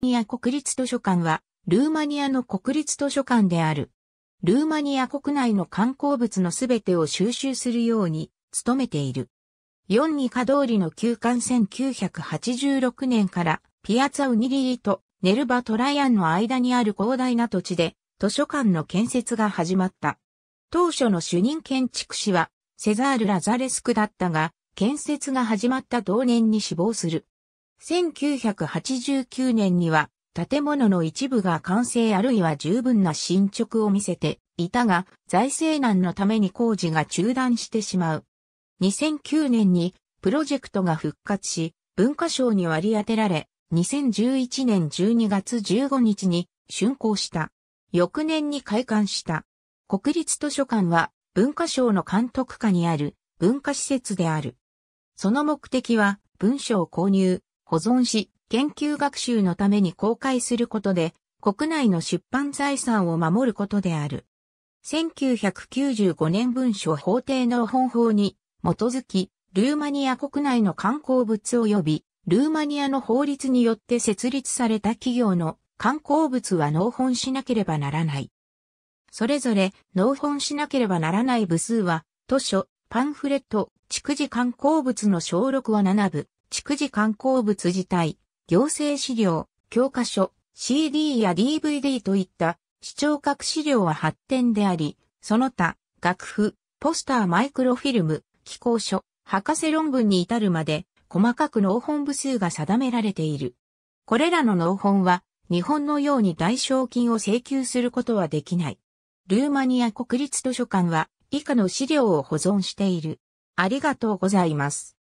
ニア国立図書館は、ルーマニアの国立図書館である。ルーマニア国内の観光物のすべてを収集するように、努めている。4二カ通りの休館1986年から、ピアツァウニリーとネルバトライアンの間にある広大な土地で、図書館の建設が始まった。当初の主任建築士は、セザール・ラザレスクだったが、建設が始まった同年に死亡する。1989年には建物の一部が完成あるいは十分な進捗を見せていたが、財政難のために工事が中断してしまう。2009年にプロジェクトが復活し、文化省に割り当てられ、2011年12月15日に竣工した。翌年に開館した。国立図書館は文化省の監督下にある文化施設である。その目的は文書を購入、保存し、研究学習のために公開することで、国内の出版財産を守ることである。1995年文書法廷の本法に基づき、ルーマニア国内の観光物及び、ルーマニアの法律によって設立された企業の観光物は納本しなければならない。それぞれ納本しなければならない部数は、図書、パンフレット、逐次観光物の小6は7部、逐次観光物自体、行政資料、教科書、CD や DVD といった視聴覚資料は発展であり、その他、楽譜、ポスターマイクロフィルム、機構書、博士論文に至るまで、細かく納本部数が定められている。これらの納本は、日本のように代償金を請求することはできない。ルーマニア国立図書館は、以下の資料を保存している。ありがとうございます。